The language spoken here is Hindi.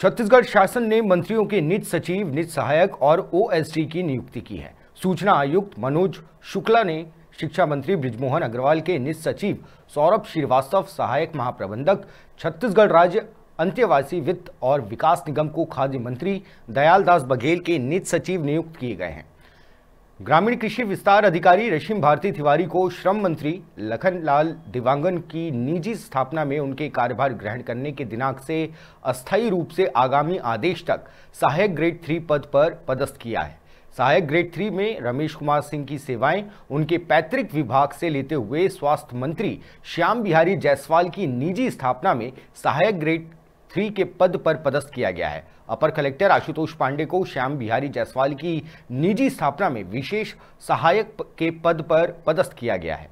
छत्तीसगढ़ शासन ने मंत्रियों के निज सचिव निज सहायक और ओएसडी की नियुक्ति की है सूचना आयुक्त मनोज शुक्ला ने शिक्षा मंत्री ब्रिजमोहन अग्रवाल के निज सचिव सौरभ श्रीवास्तव सहायक महाप्रबंधक छत्तीसगढ़ राज्य अंत्यवासी वित्त और विकास निगम को खाद्य मंत्री दयाल दास बघेल के निज सचिव नियुक्त किए गए हैं ग्रामीण कृषि विस्तार अधिकारी रशिम भारती तिवारी को श्रम मंत्री लखनलाल दिवांगन की निजी स्थापना में उनके कार्यभार ग्रहण करने के दिनांक से अस्थायी रूप से आगामी आदेश तक सहायक ग्रेड थ्री पद पर पदस्थ किया है सहायक ग्रेड थ्री में रमेश कुमार सिंह की सेवाएं उनके पैतृक विभाग से लेते हुए स्वास्थ्य मंत्री श्याम बिहारी जायसवाल की निजी स्थापना में सहायक ग्रेड थ्री के पद पर पदस्थ किया गया है अपर कलेक्टर आशुतोष पांडे को श्याम बिहारी जायसवाल की निजी स्थापना में विशेष सहायक के पद पर पदस्थ किया गया है